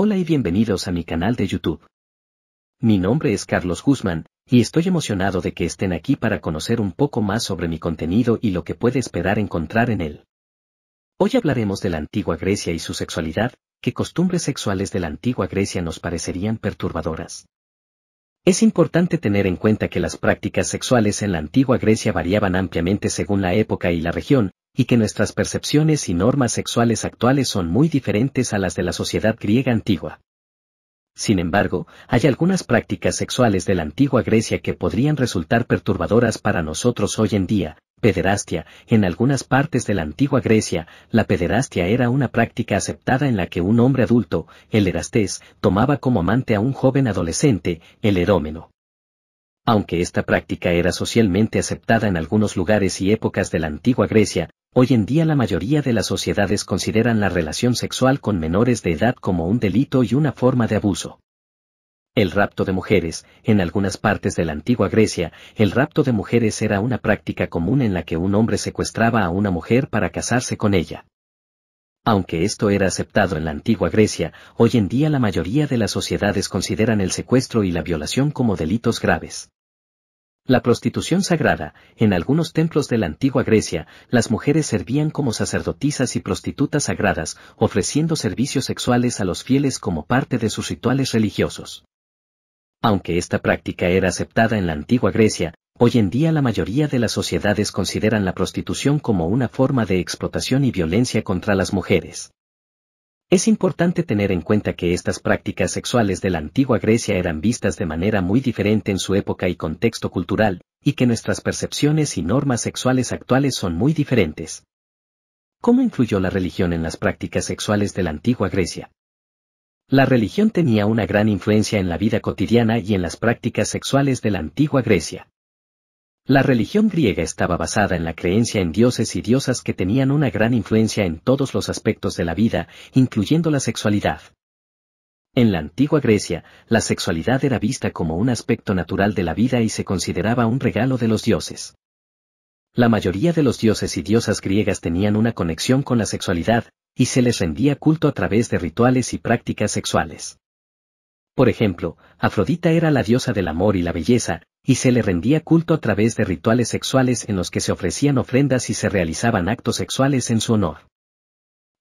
Hola y bienvenidos a mi canal de YouTube. Mi nombre es Carlos Guzmán, y estoy emocionado de que estén aquí para conocer un poco más sobre mi contenido y lo que puede esperar encontrar en él. Hoy hablaremos de la antigua Grecia y su sexualidad, que costumbres sexuales de la antigua Grecia nos parecerían perturbadoras. Es importante tener en cuenta que las prácticas sexuales en la antigua Grecia variaban ampliamente según la época y la región, y que nuestras percepciones y normas sexuales actuales son muy diferentes a las de la sociedad griega antigua. Sin embargo, hay algunas prácticas sexuales de la antigua Grecia que podrían resultar perturbadoras para nosotros hoy en día. Pederastia. En algunas partes de la antigua Grecia, la pederastia era una práctica aceptada en la que un hombre adulto, el erastés, tomaba como amante a un joven adolescente, el erómeno. Aunque esta práctica era socialmente aceptada en algunos lugares y épocas de la antigua Grecia, Hoy en día la mayoría de las sociedades consideran la relación sexual con menores de edad como un delito y una forma de abuso. El rapto de mujeres, en algunas partes de la antigua Grecia, el rapto de mujeres era una práctica común en la que un hombre secuestraba a una mujer para casarse con ella. Aunque esto era aceptado en la antigua Grecia, hoy en día la mayoría de las sociedades consideran el secuestro y la violación como delitos graves. La prostitución sagrada, en algunos templos de la antigua Grecia, las mujeres servían como sacerdotisas y prostitutas sagradas, ofreciendo servicios sexuales a los fieles como parte de sus rituales religiosos. Aunque esta práctica era aceptada en la antigua Grecia, hoy en día la mayoría de las sociedades consideran la prostitución como una forma de explotación y violencia contra las mujeres. Es importante tener en cuenta que estas prácticas sexuales de la antigua Grecia eran vistas de manera muy diferente en su época y contexto cultural, y que nuestras percepciones y normas sexuales actuales son muy diferentes. ¿Cómo influyó la religión en las prácticas sexuales de la antigua Grecia? La religión tenía una gran influencia en la vida cotidiana y en las prácticas sexuales de la antigua Grecia. La religión griega estaba basada en la creencia en dioses y diosas que tenían una gran influencia en todos los aspectos de la vida, incluyendo la sexualidad. En la antigua Grecia, la sexualidad era vista como un aspecto natural de la vida y se consideraba un regalo de los dioses. La mayoría de los dioses y diosas griegas tenían una conexión con la sexualidad, y se les rendía culto a través de rituales y prácticas sexuales. Por ejemplo, Afrodita era la diosa del amor y la belleza, y se le rendía culto a través de rituales sexuales en los que se ofrecían ofrendas y se realizaban actos sexuales en su honor.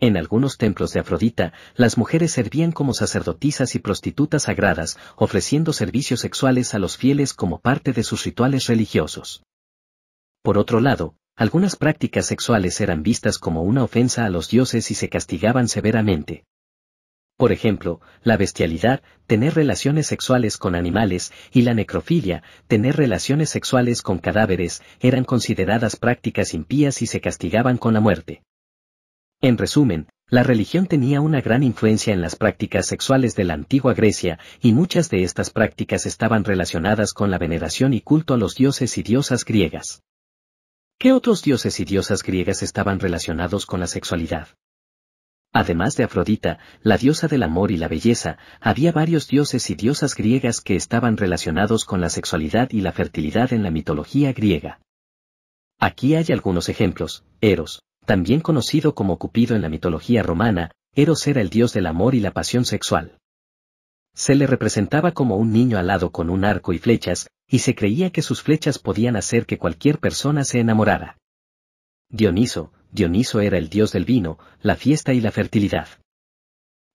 En algunos templos de Afrodita, las mujeres servían como sacerdotisas y prostitutas sagradas, ofreciendo servicios sexuales a los fieles como parte de sus rituales religiosos. Por otro lado, algunas prácticas sexuales eran vistas como una ofensa a los dioses y se castigaban severamente. Por ejemplo, la bestialidad, tener relaciones sexuales con animales, y la necrofilia, tener relaciones sexuales con cadáveres, eran consideradas prácticas impías y se castigaban con la muerte. En resumen, la religión tenía una gran influencia en las prácticas sexuales de la antigua Grecia, y muchas de estas prácticas estaban relacionadas con la veneración y culto a los dioses y diosas griegas. ¿Qué otros dioses y diosas griegas estaban relacionados con la sexualidad? Además de Afrodita, la diosa del amor y la belleza, había varios dioses y diosas griegas que estaban relacionados con la sexualidad y la fertilidad en la mitología griega. Aquí hay algunos ejemplos. Eros, también conocido como Cupido en la mitología romana, Eros era el dios del amor y la pasión sexual. Se le representaba como un niño alado con un arco y flechas, y se creía que sus flechas podían hacer que cualquier persona se enamorara. Dioniso, Dioniso era el dios del vino, la fiesta y la fertilidad.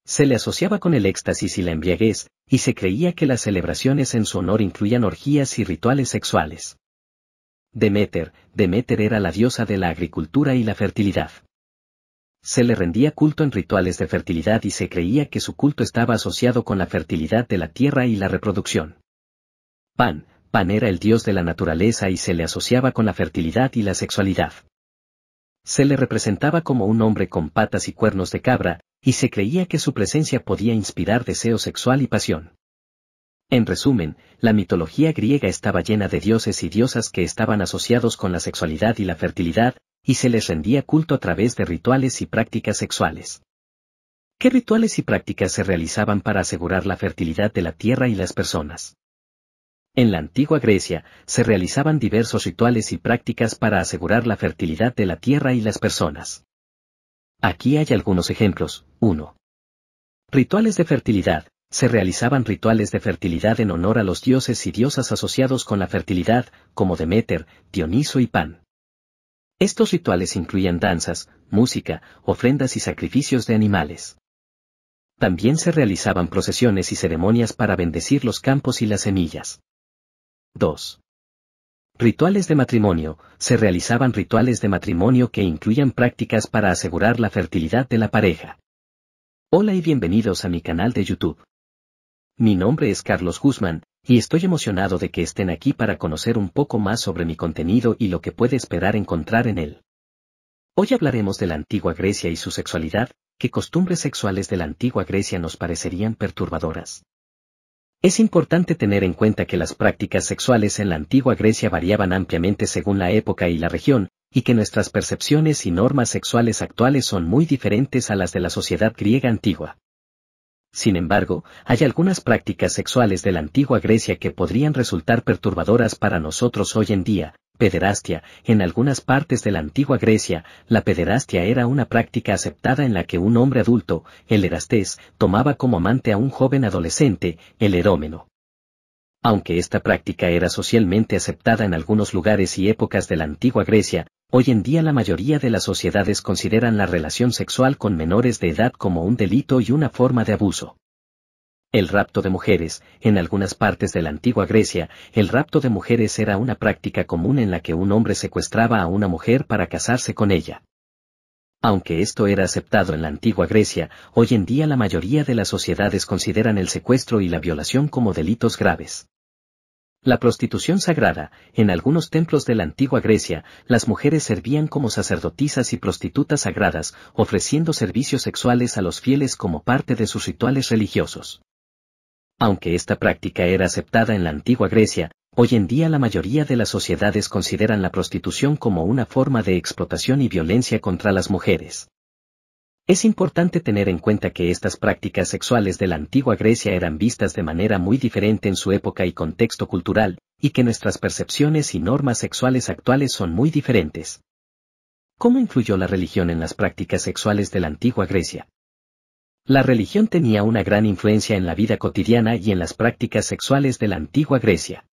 Se le asociaba con el éxtasis y la embriaguez, y se creía que las celebraciones en su honor incluían orgías y rituales sexuales. Demeter, Demeter era la diosa de la agricultura y la fertilidad. Se le rendía culto en rituales de fertilidad y se creía que su culto estaba asociado con la fertilidad de la tierra y la reproducción. Pan, Pan era el dios de la naturaleza y se le asociaba con la fertilidad y la sexualidad. Se le representaba como un hombre con patas y cuernos de cabra, y se creía que su presencia podía inspirar deseo sexual y pasión. En resumen, la mitología griega estaba llena de dioses y diosas que estaban asociados con la sexualidad y la fertilidad, y se les rendía culto a través de rituales y prácticas sexuales. ¿Qué rituales y prácticas se realizaban para asegurar la fertilidad de la tierra y las personas? En la antigua Grecia, se realizaban diversos rituales y prácticas para asegurar la fertilidad de la tierra y las personas. Aquí hay algunos ejemplos. 1. Rituales de fertilidad. Se realizaban rituales de fertilidad en honor a los dioses y diosas asociados con la fertilidad, como Demeter, Dioniso y Pan. Estos rituales incluían danzas, música, ofrendas y sacrificios de animales. También se realizaban procesiones y ceremonias para bendecir los campos y las semillas. 2. Rituales de matrimonio. Se realizaban rituales de matrimonio que incluían prácticas para asegurar la fertilidad de la pareja. Hola y bienvenidos a mi canal de YouTube. Mi nombre es Carlos Guzmán, y estoy emocionado de que estén aquí para conocer un poco más sobre mi contenido y lo que puede esperar encontrar en él. Hoy hablaremos de la antigua Grecia y su sexualidad, que costumbres sexuales de la antigua Grecia nos parecerían perturbadoras. Es importante tener en cuenta que las prácticas sexuales en la antigua Grecia variaban ampliamente según la época y la región, y que nuestras percepciones y normas sexuales actuales son muy diferentes a las de la sociedad griega antigua. Sin embargo, hay algunas prácticas sexuales de la antigua Grecia que podrían resultar perturbadoras para nosotros hoy en día, Pederastia. En algunas partes de la antigua Grecia, la pederastia era una práctica aceptada en la que un hombre adulto, el erastés, tomaba como amante a un joven adolescente, el erómeno. Aunque esta práctica era socialmente aceptada en algunos lugares y épocas de la antigua Grecia, hoy en día la mayoría de las sociedades consideran la relación sexual con menores de edad como un delito y una forma de abuso. El rapto de mujeres. En algunas partes de la antigua Grecia, el rapto de mujeres era una práctica común en la que un hombre secuestraba a una mujer para casarse con ella. Aunque esto era aceptado en la antigua Grecia, hoy en día la mayoría de las sociedades consideran el secuestro y la violación como delitos graves. La prostitución sagrada, en algunos templos de la antigua Grecia, las mujeres servían como sacerdotisas y prostitutas sagradas, ofreciendo servicios sexuales a los fieles como parte de sus rituales religiosos. Aunque esta práctica era aceptada en la antigua Grecia, hoy en día la mayoría de las sociedades consideran la prostitución como una forma de explotación y violencia contra las mujeres. Es importante tener en cuenta que estas prácticas sexuales de la antigua Grecia eran vistas de manera muy diferente en su época y contexto cultural, y que nuestras percepciones y normas sexuales actuales son muy diferentes. ¿Cómo influyó la religión en las prácticas sexuales de la antigua Grecia? La religión tenía una gran influencia en la vida cotidiana y en las prácticas sexuales de la antigua Grecia.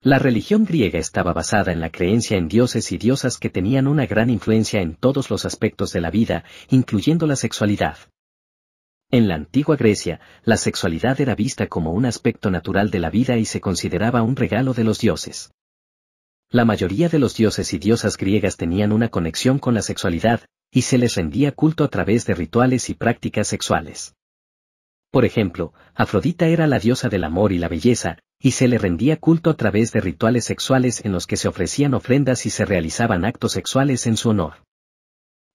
La religión griega estaba basada en la creencia en dioses y diosas que tenían una gran influencia en todos los aspectos de la vida, incluyendo la sexualidad. En la antigua Grecia, la sexualidad era vista como un aspecto natural de la vida y se consideraba un regalo de los dioses. La mayoría de los dioses y diosas griegas tenían una conexión con la sexualidad, y se les rendía culto a través de rituales y prácticas sexuales. Por ejemplo, Afrodita era la diosa del amor y la belleza, y se le rendía culto a través de rituales sexuales en los que se ofrecían ofrendas y se realizaban actos sexuales en su honor.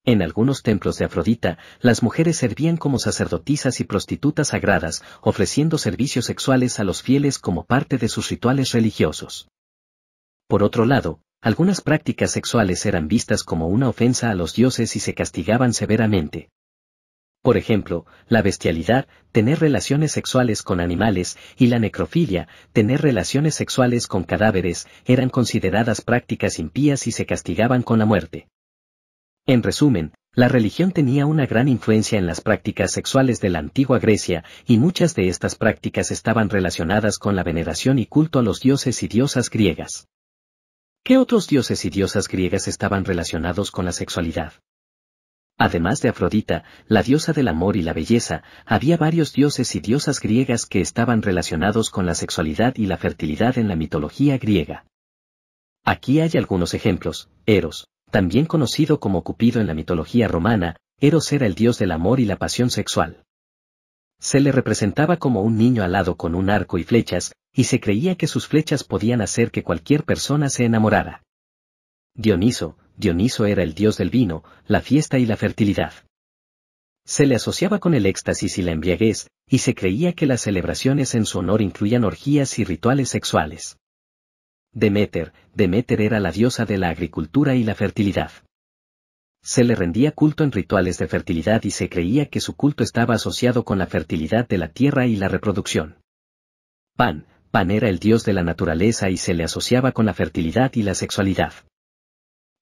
En algunos templos de Afrodita, las mujeres servían como sacerdotisas y prostitutas sagradas, ofreciendo servicios sexuales a los fieles como parte de sus rituales religiosos. Por otro lado, algunas prácticas sexuales eran vistas como una ofensa a los dioses y se castigaban severamente. Por ejemplo, la bestialidad, tener relaciones sexuales con animales, y la necrofilia, tener relaciones sexuales con cadáveres, eran consideradas prácticas impías y se castigaban con la muerte. En resumen, la religión tenía una gran influencia en las prácticas sexuales de la antigua Grecia, y muchas de estas prácticas estaban relacionadas con la veneración y culto a los dioses y diosas griegas. ¿Qué otros dioses y diosas griegas estaban relacionados con la sexualidad? Además de Afrodita, la diosa del amor y la belleza, había varios dioses y diosas griegas que estaban relacionados con la sexualidad y la fertilidad en la mitología griega. Aquí hay algunos ejemplos. Eros, también conocido como Cupido en la mitología romana, Eros era el dios del amor y la pasión sexual. Se le representaba como un niño alado con un arco y flechas, y se creía que sus flechas podían hacer que cualquier persona se enamorara. Dioniso, Dioniso era el dios del vino, la fiesta y la fertilidad. Se le asociaba con el éxtasis y la embriaguez, y se creía que las celebraciones en su honor incluían orgías y rituales sexuales. Demeter, Demeter era la diosa de la agricultura y la fertilidad. Se le rendía culto en rituales de fertilidad y se creía que su culto estaba asociado con la fertilidad de la tierra y la reproducción. Pan, Pan era el dios de la naturaleza y se le asociaba con la fertilidad y la sexualidad.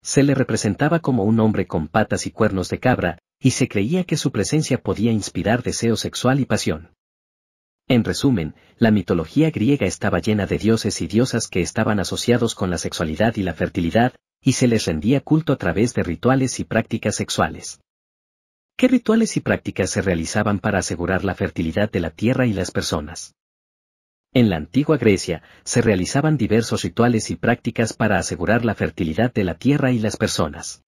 Se le representaba como un hombre con patas y cuernos de cabra, y se creía que su presencia podía inspirar deseo sexual y pasión. En resumen, la mitología griega estaba llena de dioses y diosas que estaban asociados con la sexualidad y la fertilidad, y se les rendía culto a través de rituales y prácticas sexuales. ¿Qué rituales y prácticas se realizaban para asegurar la fertilidad de la tierra y las personas? En la antigua Grecia, se realizaban diversos rituales y prácticas para asegurar la fertilidad de la tierra y las personas.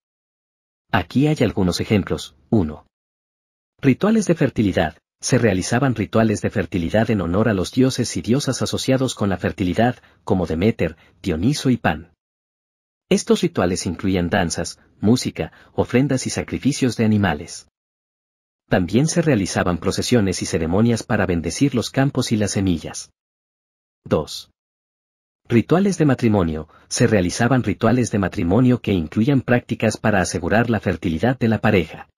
Aquí hay algunos ejemplos. 1. Rituales de fertilidad. Se realizaban rituales de fertilidad en honor a los dioses y diosas asociados con la fertilidad, como Demeter, Dioniso y Pan. Estos rituales incluían danzas, música, ofrendas y sacrificios de animales. También se realizaban procesiones y ceremonias para bendecir los campos y las semillas. 2. Rituales de matrimonio. Se realizaban rituales de matrimonio que incluían prácticas para asegurar la fertilidad de la pareja.